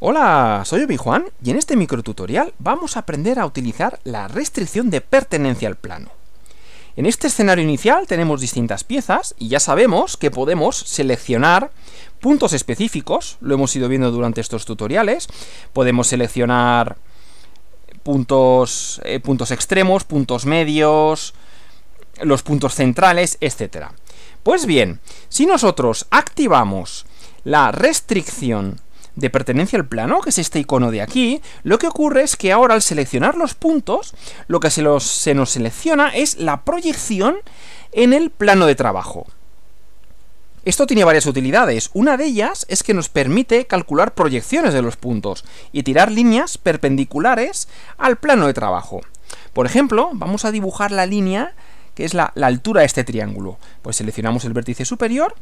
Hola, soy Obi Juan y en este microtutorial vamos a aprender a utilizar la restricción de pertenencia al plano. En este escenario inicial tenemos distintas piezas y ya sabemos que podemos seleccionar puntos específicos, lo hemos ido viendo durante estos tutoriales, podemos seleccionar puntos, eh, puntos extremos, puntos medios, los puntos centrales, etc. Pues bien, si nosotros activamos la restricción de pertenencia al plano, que es este icono de aquí, lo que ocurre es que ahora al seleccionar los puntos, lo que se, nos selecciona es la proyección en el plano de trabajo. Esto tiene varias utilidades. Una de ellas es que nos permite calcular proyecciones de los puntos y tirar líneas perpendiculares al plano de trabajo. Por ejemplo, vamos a dibujar la línea que es la, la altura de este triángulo. Pues seleccionamos el vértice superior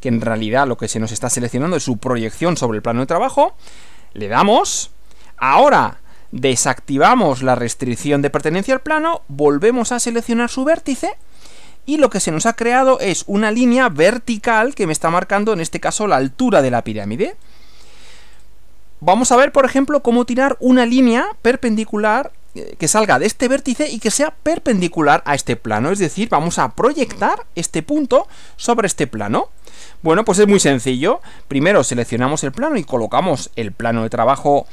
que en realidad lo que se nos está seleccionando es su proyección sobre el plano de trabajo. Le damos. Ahora desactivamos la restricción de pertenencia al plano, volvemos a seleccionar su vértice y lo que se nos ha creado es una línea vertical que me está marcando en este caso la altura de la pirámide. Vamos a ver, por ejemplo, cómo tirar una línea perpendicular que salga de este vértice y que sea perpendicular a este plano. Es decir, vamos a proyectar este punto sobre este plano. Bueno, pues es muy sencillo. Primero seleccionamos el plano y colocamos el plano de trabajo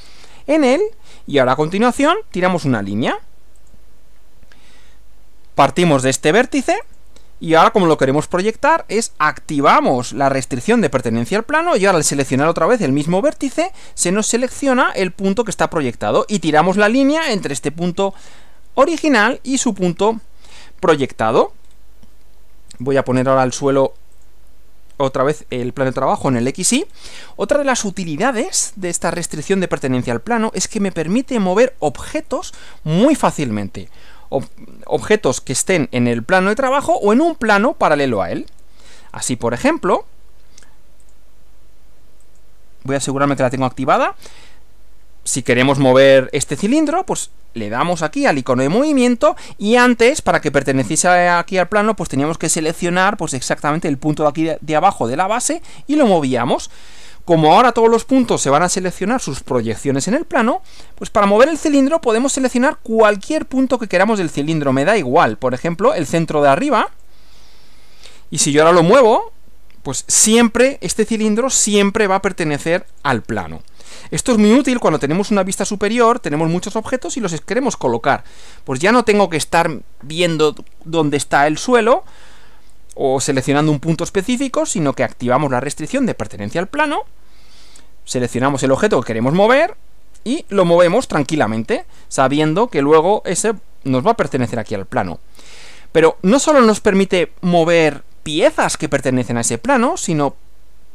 en él. Y ahora a continuación tiramos una línea. Partimos de este vértice y ahora como lo queremos proyectar es activamos la restricción de pertenencia al plano y ahora al seleccionar otra vez el mismo vértice se nos selecciona el punto que está proyectado y tiramos la línea entre este punto original y su punto proyectado. Voy a poner ahora al suelo otra vez el plano de trabajo en el XY. Otra de las utilidades de esta restricción de pertenencia al plano es que me permite mover objetos muy fácilmente objetos que estén en el plano de trabajo o en un plano paralelo a él. Así, por ejemplo, voy a asegurarme que la tengo activada. Si queremos mover este cilindro, pues le damos aquí al icono de movimiento y antes, para que perteneciese aquí al plano, pues teníamos que seleccionar pues exactamente el punto de aquí de abajo de la base y lo movíamos. Como ahora todos los puntos se van a seleccionar sus proyecciones en el plano, pues para mover el cilindro podemos seleccionar cualquier punto que queramos del cilindro, me da igual, por ejemplo, el centro de arriba, y si yo ahora lo muevo, pues siempre, este cilindro siempre va a pertenecer al plano. Esto es muy útil cuando tenemos una vista superior, tenemos muchos objetos y los queremos colocar. Pues ya no tengo que estar viendo dónde está el suelo, o seleccionando un punto específico, sino que activamos la restricción de pertenencia al plano, seleccionamos el objeto que queremos mover y lo movemos tranquilamente, sabiendo que luego ese nos va a pertenecer aquí al plano. Pero no solo nos permite mover piezas que pertenecen a ese plano, sino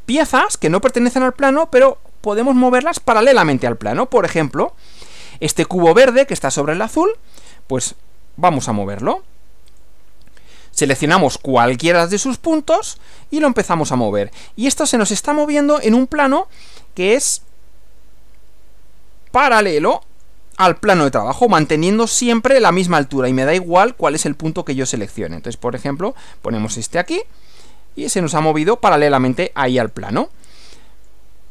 piezas que no pertenecen al plano, pero podemos moverlas paralelamente al plano. Por ejemplo, este cubo verde que está sobre el azul, pues vamos a moverlo. Seleccionamos cualquiera de sus puntos y lo empezamos a mover. Y esto se nos está moviendo en un plano que es paralelo al plano de trabajo, manteniendo siempre la misma altura y me da igual cuál es el punto que yo seleccione. Entonces, por ejemplo, ponemos este aquí y se nos ha movido paralelamente ahí al plano.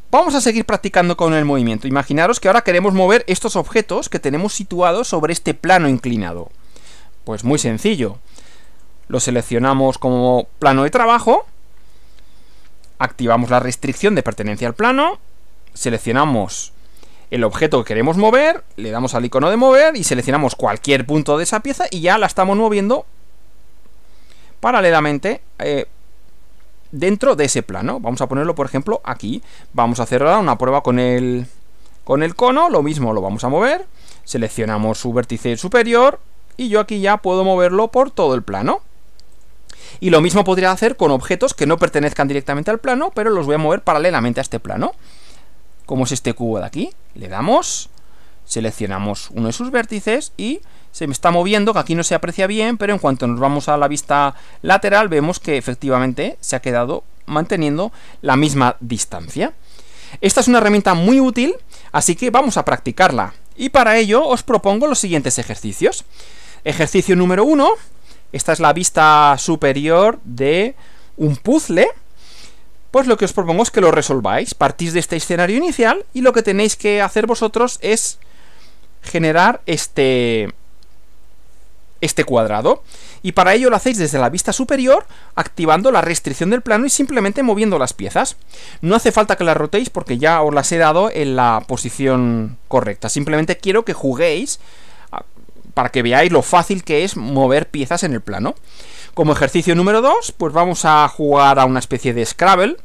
Vamos a seguir practicando con el movimiento. Imaginaros que ahora queremos mover estos objetos que tenemos situados sobre este plano inclinado. Pues muy sencillo lo seleccionamos como plano de trabajo, activamos la restricción de pertenencia al plano, seleccionamos el objeto que queremos mover, le damos al icono de mover y seleccionamos cualquier punto de esa pieza y ya la estamos moviendo paralelamente eh, dentro de ese plano. Vamos a ponerlo, por ejemplo, aquí. Vamos a hacer ahora una prueba con con el cono, lo mismo lo vamos a mover, seleccionamos su vértice superior y yo aquí ya puedo moverlo por todo el plano. Y lo mismo podría hacer con objetos que no pertenezcan directamente al plano, pero los voy a mover paralelamente a este plano. Como es este cubo de aquí. Le damos, seleccionamos uno de sus vértices y se me está moviendo, que aquí no se aprecia bien, pero en cuanto nos vamos a la vista lateral vemos que efectivamente se ha quedado manteniendo la misma distancia. Esta es una herramienta muy útil, así que vamos a practicarla. Y para ello os propongo los siguientes ejercicios. Ejercicio número 1, esta es la vista superior de un puzzle. Pues lo que os propongo es que lo resolváis. Partís de este escenario inicial y lo que tenéis que hacer vosotros es generar este este cuadrado y para ello lo hacéis desde la vista superior activando la restricción del plano y simplemente moviendo las piezas no hace falta que las rotéis porque ya os las he dado en la posición correcta simplemente quiero que juguéis para que veáis lo fácil que es mover piezas en el plano. Como ejercicio número 2, pues vamos a jugar a una especie de Scrabble.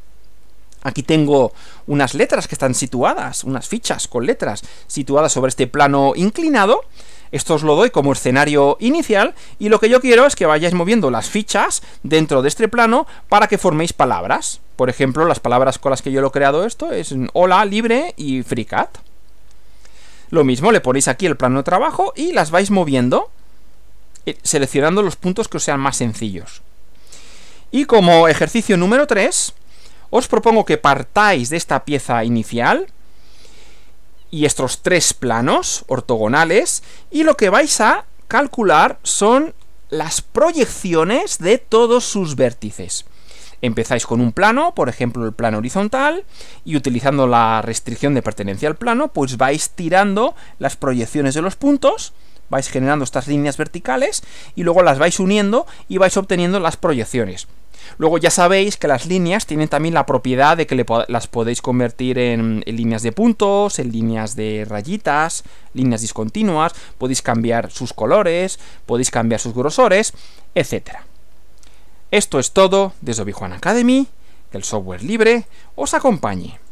Aquí tengo unas letras que están situadas, unas fichas con letras situadas sobre este plano inclinado. Esto os lo doy como escenario inicial y lo que yo quiero es que vayáis moviendo las fichas dentro de este plano para que forméis palabras. Por ejemplo, las palabras con las que yo lo he creado esto es hola, libre y free cat. Lo mismo, le ponéis aquí el plano de trabajo y las vais moviendo, eh, seleccionando los puntos que os sean más sencillos. Y como ejercicio número 3, os propongo que partáis de esta pieza inicial y estos tres planos ortogonales y lo que vais a calcular son las proyecciones de todos sus vértices. Empezáis con un plano, por ejemplo el plano horizontal, y utilizando la restricción de pertenencia al plano, pues vais tirando las proyecciones de los puntos, vais generando estas líneas verticales y luego las vais uniendo y vais obteniendo las proyecciones. Luego ya sabéis que las líneas tienen también la propiedad de que las podéis convertir en, en, líneas de puntos, en líneas de rayitas, líneas discontinuas, podéis cambiar sus colores, podéis cambiar sus grosores, etcétera. Esto es todo desde obi Academy, que el software libre os acompañe.